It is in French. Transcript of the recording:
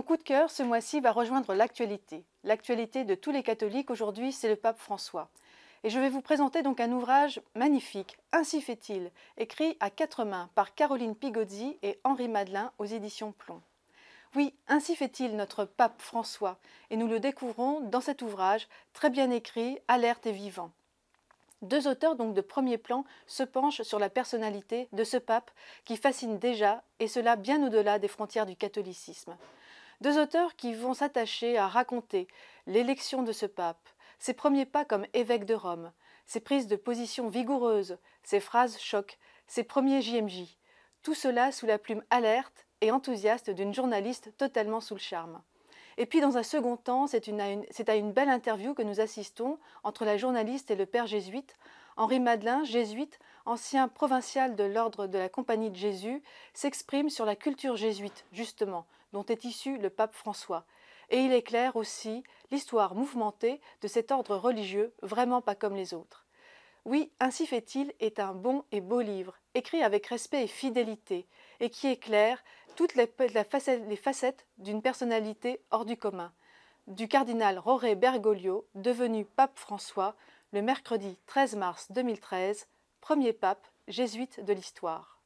Mon coup de cœur ce mois-ci va rejoindre l'actualité. L'actualité de tous les catholiques aujourd'hui, c'est le pape François. Et je vais vous présenter donc un ouvrage magnifique, Ainsi fait-il, écrit à quatre mains par Caroline Pigozzi et Henri Madelin aux éditions Plomb. Oui, ainsi fait-il notre pape François, et nous le découvrons dans cet ouvrage très bien écrit, alerte et vivant. Deux auteurs donc de premier plan se penchent sur la personnalité de ce pape qui fascine déjà, et cela bien au-delà des frontières du catholicisme. Deux auteurs qui vont s'attacher à raconter l'élection de ce pape, ses premiers pas comme évêque de Rome, ses prises de position vigoureuses, ses phrases choc, ses premiers JMJ. Tout cela sous la plume alerte et enthousiaste d'une journaliste totalement sous le charme. Et puis dans un second temps, c'est à une belle interview que nous assistons entre la journaliste et le père jésuite Henri Madelin, jésuite, ancien provincial de l'ordre de la Compagnie de Jésus, s'exprime sur la culture jésuite, justement, dont est issu le pape François. Et il éclaire aussi l'histoire mouvementée de cet ordre religieux, vraiment pas comme les autres. Oui, ainsi fait-il est un bon et beau livre, écrit avec respect et fidélité, et qui éclaire toutes les, facettes, d'une personnalité hors du commun. Du cardinal Roré Bergoglio, devenu pape François, le mercredi 13 mars 2013, premier pape jésuite de l'histoire.